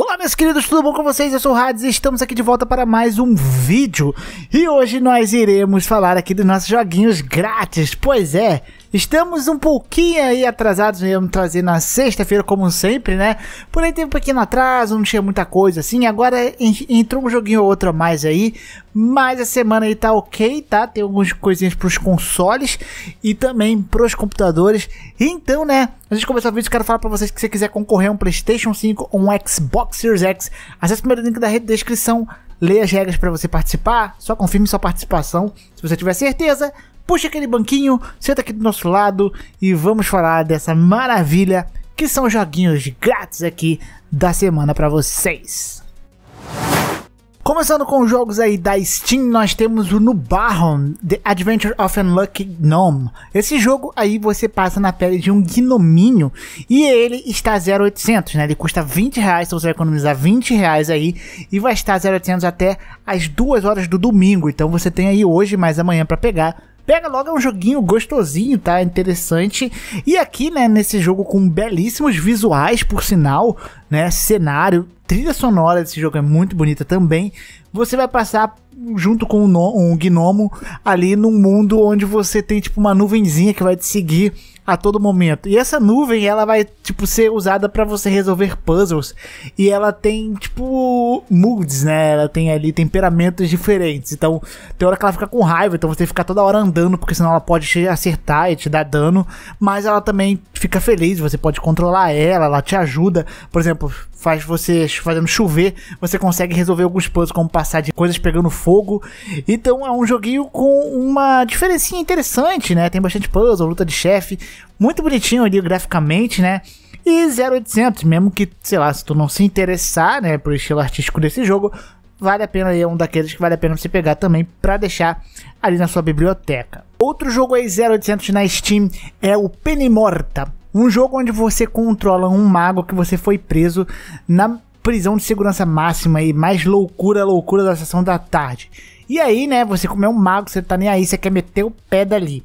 Olá meus queridos, tudo bom com vocês? Eu sou o Hades e estamos aqui de volta para mais um vídeo. E hoje nós iremos falar aqui dos nossos joguinhos grátis. Pois é, Estamos um pouquinho aí atrasados, mesmo né? trazer na sexta-feira, como sempre, né? Porém, teve um pequeno atraso, não tinha muita coisa assim. Agora entrou um joguinho ou outro a mais aí. Mas a semana aí tá ok, tá? Tem algumas coisinhas pros consoles e também pros computadores. Então, né? A gente começou o vídeo, quero falar pra vocês que se você quiser concorrer a um PlayStation 5 ou um Xbox Series X, acesse o primeiro link da descrição leia as regras para você participar, só confirme sua participação. Se você tiver certeza, puxa aquele banquinho, senta aqui do nosso lado e vamos falar dessa maravilha que são joguinhos grátis aqui da semana para vocês. Começando com jogos aí da Steam, nós temos o Nubarron, The Adventure of Unlucky Lucky Gnome. Esse jogo aí você passa na pele de um gnominho e ele está 0,800, né? Ele custa 20 reais, então você vai economizar 20 reais aí e vai estar 0,800 até as 2 horas do domingo. Então você tem aí hoje mais amanhã para pegar pega logo, é um joguinho gostosinho, tá? Interessante. E aqui, né, nesse jogo com belíssimos visuais, por sinal, né? Cenário, trilha sonora desse jogo é muito bonita também. Você vai passar junto com um, um gnomo ali num mundo onde você tem tipo uma nuvenzinha que vai te seguir a todo momento. E essa nuvem, ela vai, tipo, ser usada para você resolver puzzles. E ela tem, tipo, moods, né? Ela tem ali temperamentos diferentes. Então, tem hora que ela fica com raiva, então você tem que ficar toda hora andando, porque senão ela pode te acertar e te dar dano. Mas ela também fica feliz, você pode controlar ela, ela te ajuda. Por exemplo, faz você fazendo chover, você consegue resolver alguns puzzles, como passar de coisas pegando fogo. Então é um joguinho com uma diferencinha interessante, né? Tem bastante puzzle, luta de chefe, muito bonitinho ali graficamente, né? E 0800, mesmo que, sei lá, se tu não se interessar, né, pro estilo artístico desse jogo, vale a pena, é um daqueles que vale a pena você pegar também para deixar ali na sua biblioteca. Outro jogo aí 0800 na Steam é o Penimorta. Um jogo onde você controla um mago que você foi preso na prisão de segurança máxima e mais loucura, loucura da sessão da tarde. E aí, né, você como é um mago, você tá nem aí, você quer meter o pé dali.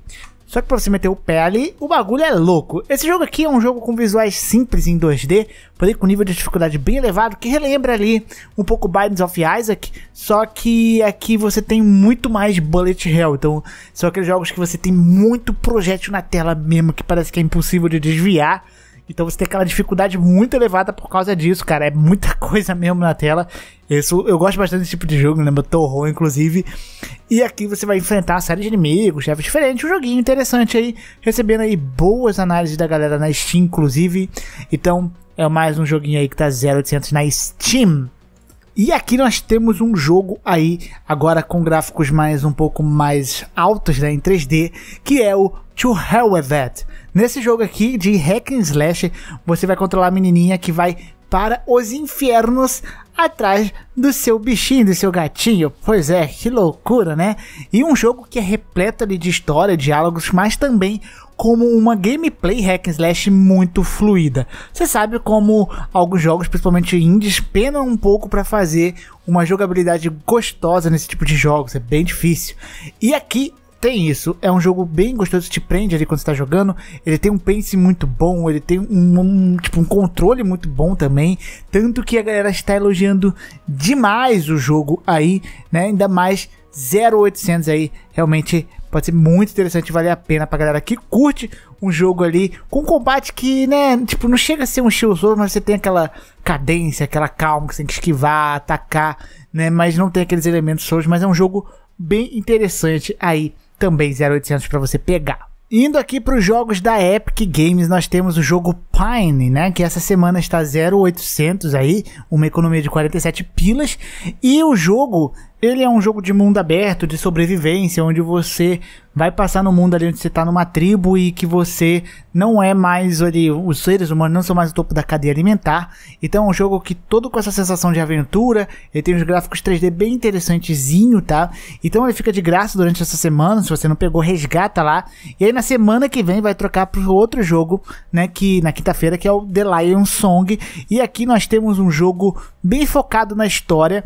Só que pra você meter o pé ali, o bagulho é louco. Esse jogo aqui é um jogo com visuais simples em 2D, porém com nível de dificuldade bem elevado, que relembra ali um pouco Binds of Isaac, só que aqui você tem muito mais bullet hell. Então, são aqueles jogos que você tem muito projétil na tela mesmo, que parece que é impossível de desviar. Então você tem aquela dificuldade muito elevada por causa disso, cara. É muita coisa mesmo na tela. Isso, eu gosto bastante desse tipo de jogo, lembra né? Torro, inclusive. E aqui você vai enfrentar série de inimigos, chefes diferentes, um joguinho interessante aí, recebendo aí boas análises da galera na Steam, inclusive. Então, é mais um joguinho aí que tá 0800 na Steam. E aqui nós temos um jogo aí, agora com gráficos mais um pouco mais altos, né, em 3D, que é o To Hell With That. Nesse jogo aqui de hack and slash, você vai controlar a menininha que vai para os infernos atrás do seu bichinho, do seu gatinho. Pois é, que loucura, né? E um jogo que é repleto ali de história, diálogos, mas também como uma gameplay hack and slash muito fluida. Você sabe como alguns jogos, principalmente indies, penam um pouco para fazer uma jogabilidade gostosa nesse tipo de jogos, é bem difícil. E aqui tem isso. É um jogo bem gostoso, te prende ali quando você tá jogando. Ele tem um pace muito bom, ele tem um, um, tipo, um controle muito bom também. Tanto que a galera está elogiando demais o jogo aí, né? Ainda mais 0800 aí, realmente pode ser muito interessante, vale a pena pra galera que curte um jogo ali com combate que, né, tipo, não chega a ser um showzone, mas você tem aquela cadência, aquela calma que você tem que esquivar, atacar, né, mas não tem aqueles elementos shows, mas é um jogo bem interessante aí também 0800 para você pegar. Indo aqui para os jogos da Epic Games, nós temos o jogo Alpine, né? Que essa semana está 0,800 aí, uma economia de 47 pilas. E o jogo, ele é um jogo de mundo aberto, de sobrevivência, onde você vai passar no mundo ali onde você está numa tribo e que você não é mais ali, os seres humanos não são mais o topo da cadeia alimentar. Então é um jogo que todo com essa sensação de aventura, ele tem os gráficos 3D bem interessantezinho, tá? Então ele fica de graça durante essa semana, se você não pegou, resgata lá. E aí na semana que vem vai trocar pro outro jogo, né, que na quinta feira que é o The Lion Song. E aqui nós temos um jogo bem focado na história,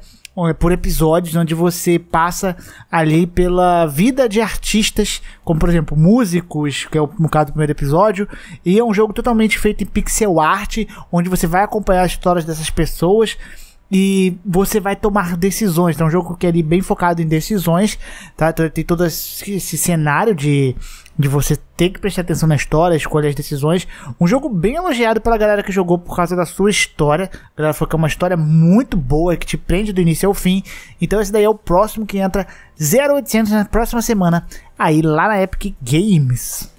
eh, por episódios, onde você passa ali pela vida de artistas, como por exemplo músicos, que é o, no caso do primeiro episódio, e é um jogo totalmente feito em pixel art, onde você vai acompanhar as histórias dessas pessoas e você vai tomar decisões. Então, é um jogo que é bem focado em decisões, tá? Então, tem todo esse cenário de de você ter que prestar atenção na história, escolher as decisões. Um jogo bem elogiado pela galera que jogou por causa da sua história. A galera falou que é uma história muito boa, que te prende do início ao fim. Então esse daí é o próximo que entra 0800 na próxima semana, aí lá na Epic Games.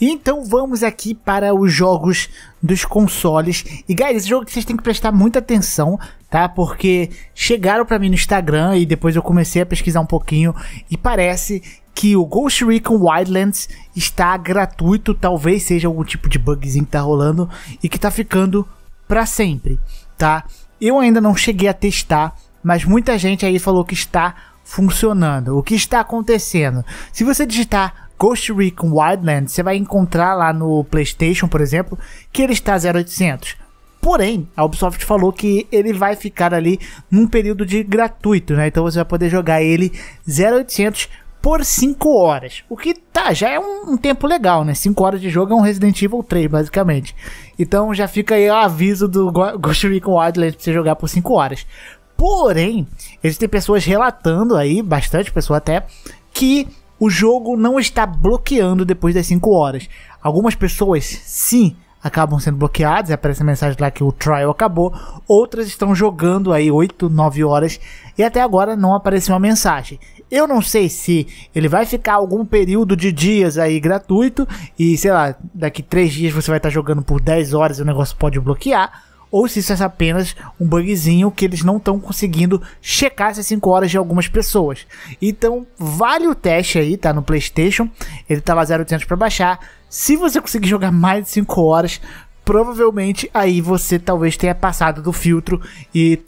Então vamos aqui para os jogos dos consoles. E guys, esse jogo que vocês têm que prestar muita atenção, tá? Porque chegaram para mim no Instagram e depois eu comecei a pesquisar um pouquinho e parece que o Ghost Recon Wildlands está gratuito, talvez seja algum tipo de bugzinho que tá rolando e que tá ficando para sempre, tá? Eu ainda não cheguei a testar, mas muita gente aí falou que está funcionando. O que está acontecendo? Se você digitar Ghost Recon Wildlands, você vai encontrar lá no PlayStation, por exemplo, que ele está 0800. Porém, a Ubisoft falou que ele vai ficar ali num período de gratuito, né? Então você vai poder jogar ele 0800 por 5 horas. O que tá, já é um, um tempo legal, né? 5 horas de jogo é um Resident Evil 3, basicamente. Então já fica aí o aviso do Ghost Recon Wildlands pra você jogar por 5 horas. Porém, existem pessoas relatando aí, bastante pessoa até, que o jogo não está bloqueando depois das 5 horas. Algumas pessoas, sim, acabam sendo bloqueadas, aparece a mensagem lá que o trial acabou. Outras estão jogando aí 8, 9 horas e até agora não apareceu uma mensagem. Eu não sei se ele vai ficar algum período de dias aí gratuito e sei lá, daqui 3 dias você vai estar tá jogando por 10 horas e o negócio pode bloquear ou se isso é apenas um bugzinho que eles não estão conseguindo checar essas 5 horas de algumas pessoas. Então, vale o teste aí, tá? No PlayStation, ele tava 0,800 para baixar. Se você conseguir jogar mais de 5 horas, provavelmente aí você talvez tenha passado do filtro e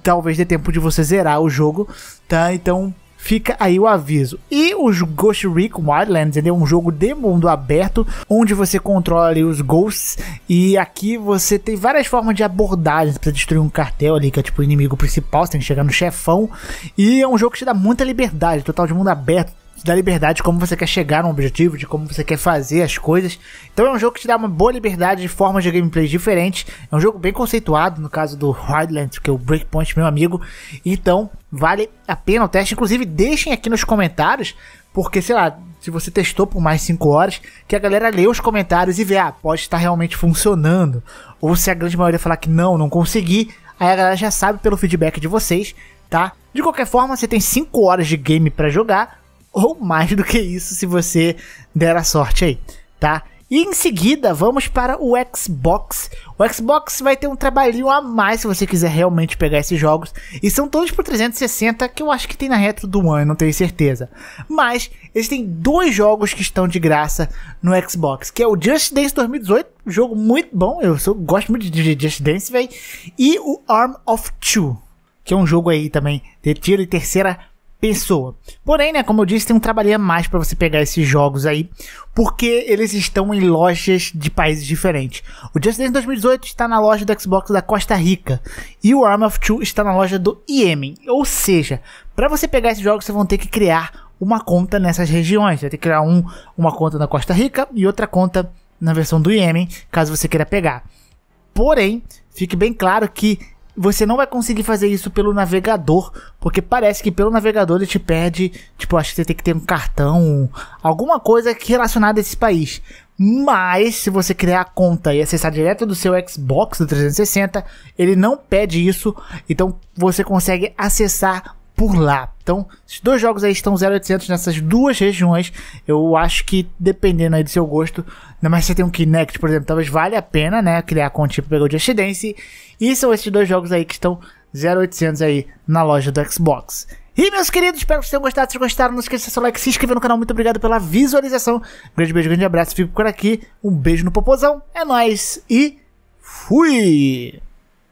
talvez dê tempo de você zerar o jogo, tá? Então, Fica aí o aviso. E os Ghost Recon Wildlands, ele é um jogo de mundo aberto, onde você controla ali os ghosts e aqui você tem várias formas de abordagem. Você precisa destruir um cartel ali, que é tipo o inimigo principal, você tem que chegar no chefão. E é um jogo que te dá muita liberdade, total de mundo aberto, te dá liberdade de como você quer chegar no objetivo, de como você quer fazer as coisas. Então é um jogo que te dá uma boa liberdade de formas de gameplay diferentes. É um jogo bem conceituado, no caso do Wildlands, que é o Breakpoint, meu amigo. Então, vale a pena o teste. Inclusive, deixem aqui nos comentários, porque, sei lá, se você testou por mais 5 horas, que a galera lê os comentários e vê, ah, pode estar realmente funcionando. Ou se a grande maioria falar que não, não consegui, aí a galera já sabe pelo feedback de vocês, tá? De qualquer forma, você tem 5 horas de game para jogar ou mais do que isso se você der a sorte aí, tá? E em seguida, vamos para o Xbox. O Xbox vai ter um trabalhinho a mais se você quiser realmente pegar esses jogos. E são todos por 360, que eu acho que tem na retro do One, não tenho certeza. Mas existem dois jogos que estão de graça no Xbox, que é o Just Dance 2018, um jogo muito bom, eu sou, gosto muito de Just Dance, velho. E o Arm of Two, que é um jogo aí também de tiro e terceira pessoa. Porém, né, como eu disse, tem um trabalhinho a mais para você pegar esses jogos aí, porque eles estão em lojas de países diferentes. O Just Dance 2018 está na loja do Xbox da Costa Rica e o Arm of Two está na loja do Iêmen. Ou seja, para você pegar esses jogos, você vão ter que criar uma conta nessas regiões. Você vai ter que criar um, uma conta na Costa Rica e outra conta na versão do Iêmen, caso você queira pegar. Porém, fique bem claro que você não vai conseguir fazer isso pelo navegador, porque parece que pelo navegador ele te pede, tipo, acho que você tem que ter um cartão, alguma coisa relacionada a esse país. Mas se você criar a conta e acessar direto do seu Xbox do 360, ele não pede isso, então você consegue acessar por lá. Então, esses dois jogos aí estão 0800 nessas duas regiões. Eu acho que, dependendo aí do seu gosto, mas você tem um Kinect, por exemplo, talvez valha a pena, né? Criar a conta tipo pegou Just Dance. E são esses dois jogos aí que estão 0800 aí na loja do Xbox. E meus queridos, espero que vocês tenham gostado. Se gostaram, não esqueça de deixar seu like, se inscrever no canal. Muito obrigado pela visualização. Grande beijo, grande abraço. Fico por aqui. Um beijo no popozão. É nóis e fui!